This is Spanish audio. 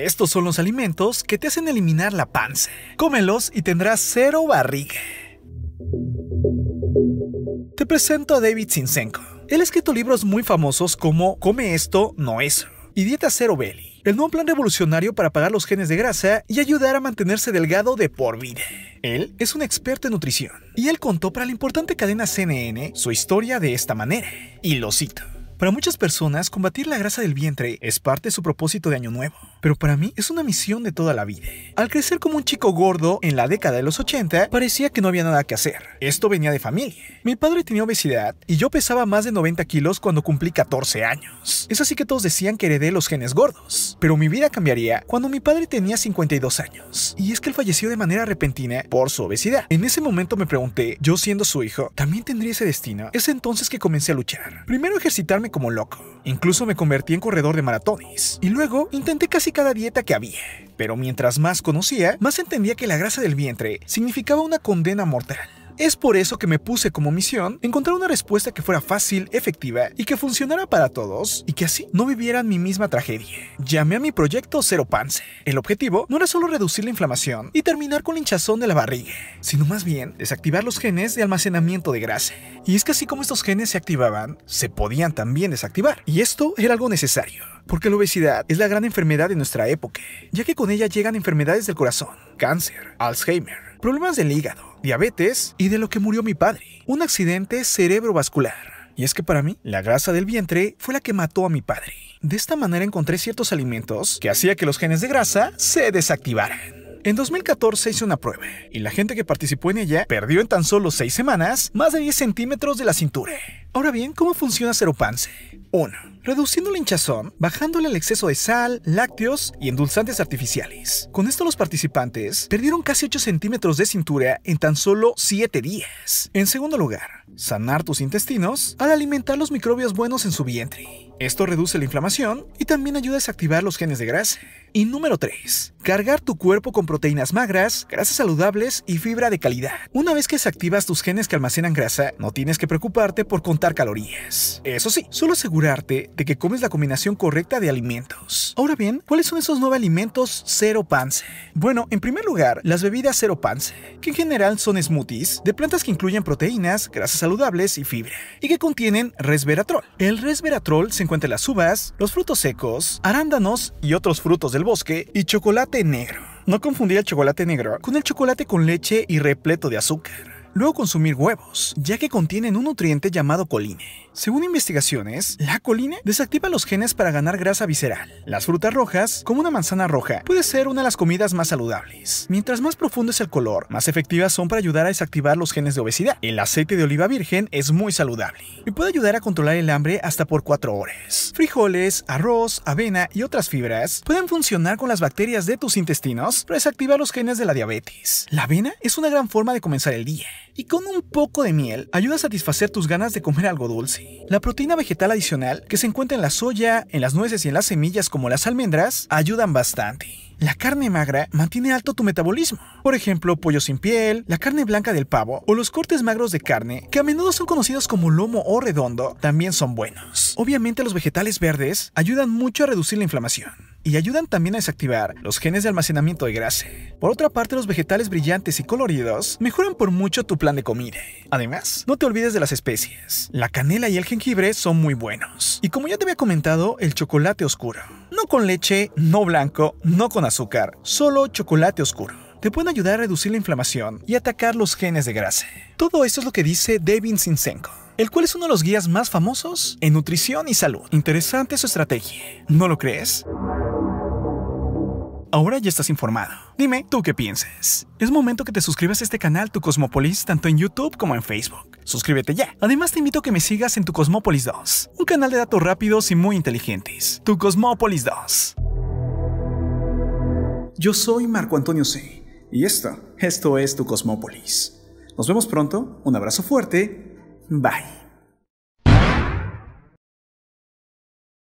Estos son los alimentos que te hacen eliminar la panza. Cómelos y tendrás cero barriga. Te presento a David Zinsenko. Él ha escrito libros muy famosos como Come esto, no eso y Dieta Cero Belly, el nuevo plan revolucionario para pagar los genes de grasa y ayudar a mantenerse delgado de por vida. Él es un experto en nutrición y él contó para la importante cadena CNN su historia de esta manera, y lo cito. Para muchas personas, combatir la grasa del vientre es parte de su propósito de año nuevo pero para mí es una misión de toda la vida. Al crecer como un chico gordo en la década de los 80, parecía que no había nada que hacer. Esto venía de familia. Mi padre tenía obesidad y yo pesaba más de 90 kilos cuando cumplí 14 años. Es así que todos decían que heredé los genes gordos. Pero mi vida cambiaría cuando mi padre tenía 52 años. Y es que él falleció de manera repentina por su obesidad. En ese momento me pregunté, yo siendo su hijo, ¿también tendría ese destino? Es entonces que comencé a luchar. Primero ejercitarme como loco. Incluso me convertí en corredor de maratones. Y luego intenté casi cada dieta que había. Pero mientras más conocía, más entendía que la grasa del vientre significaba una condena mortal. Es por eso que me puse como misión encontrar una respuesta que fuera fácil, efectiva y que funcionara para todos y que así no vivieran mi misma tragedia. Llamé a mi proyecto Cero Panse. El objetivo no era solo reducir la inflamación y terminar con la hinchazón de la barriga, sino más bien desactivar los genes de almacenamiento de grasa. Y es que así como estos genes se activaban, se podían también desactivar. Y esto era algo necesario, porque la obesidad es la gran enfermedad de nuestra época, ya que con ella llegan enfermedades del corazón, cáncer, Alzheimer problemas del hígado, diabetes y de lo que murió mi padre, un accidente cerebrovascular. Y es que para mí, la grasa del vientre fue la que mató a mi padre. De esta manera encontré ciertos alimentos que hacía que los genes de grasa se desactivaran. En 2014 hice una prueba y la gente que participó en ella perdió en tan solo 6 semanas más de 10 centímetros de la cintura. Ahora bien, ¿cómo funciona Ceropanse? 1. Reduciendo la hinchazón, bajándole el exceso de sal, lácteos y endulzantes artificiales. Con esto los participantes perdieron casi 8 centímetros de cintura en tan solo 7 días. En segundo lugar, sanar tus intestinos al alimentar los microbios buenos en su vientre. Esto reduce la inflamación y también ayuda a desactivar los genes de grasa. Y número 3. Cargar tu cuerpo con proteínas magras, grasas saludables y fibra de calidad. Una vez que desactivas tus genes que almacenan grasa, no tienes que preocuparte por contar calorías. Eso sí, solo asegurarte de que comes la combinación correcta de alimentos. Ahora bien, ¿cuáles son esos nueve alimentos cero panse? Bueno, en primer lugar, las bebidas cero panse, que en general son smoothies de plantas que incluyen proteínas, grasas saludables y fibra, y que contienen resveratrol. El resveratrol se encuentra en las uvas, los frutos secos, arándanos y otros frutos del bosque, y chocolate negro. No confundir el chocolate negro con el chocolate con leche y repleto de azúcar. Luego consumir huevos, ya que contienen un nutriente llamado coline. Según investigaciones, la colina desactiva los genes para ganar grasa visceral. Las frutas rojas, como una manzana roja, puede ser una de las comidas más saludables. Mientras más profundo es el color, más efectivas son para ayudar a desactivar los genes de obesidad. El aceite de oliva virgen es muy saludable y puede ayudar a controlar el hambre hasta por 4 horas. Frijoles, arroz, avena y otras fibras pueden funcionar con las bacterias de tus intestinos para desactivar los genes de la diabetes. La avena es una gran forma de comenzar el día y con un poco de miel ayuda a satisfacer tus ganas de comer algo dulce. La proteína vegetal adicional que se encuentra en la soya, en las nueces y en las semillas como las almendras ayudan bastante. La carne magra mantiene alto tu metabolismo. Por ejemplo, pollo sin piel, la carne blanca del pavo o los cortes magros de carne, que a menudo son conocidos como lomo o redondo, también son buenos. Obviamente los vegetales verdes ayudan mucho a reducir la inflamación y ayudan también a desactivar los genes de almacenamiento de grasa. Por otra parte, los vegetales brillantes y coloridos mejoran por mucho tu plan de comida. Además, no te olvides de las especies. La canela y el jengibre son muy buenos. Y como ya te había comentado, el chocolate oscuro. No con leche, no blanco, no con azúcar, solo chocolate oscuro te pueden ayudar a reducir la inflamación y atacar los genes de grasa. Todo esto es lo que dice Devin Sinsenko, el cual es uno de los guías más famosos en nutrición y salud. Interesante su estrategia, ¿no lo crees? Ahora ya estás informado. Dime tú qué piensas. Es momento que te suscribas a este canal Tu Cosmopolis tanto en YouTube como en Facebook. Suscríbete ya. Además te invito a que me sigas en Tu Cosmopolis 2, un canal de datos rápidos y muy inteligentes. Tu Cosmopolis 2. Yo soy Marco Antonio C. Y esto, esto es Tu Cosmópolis. Nos vemos pronto, un abrazo fuerte, bye.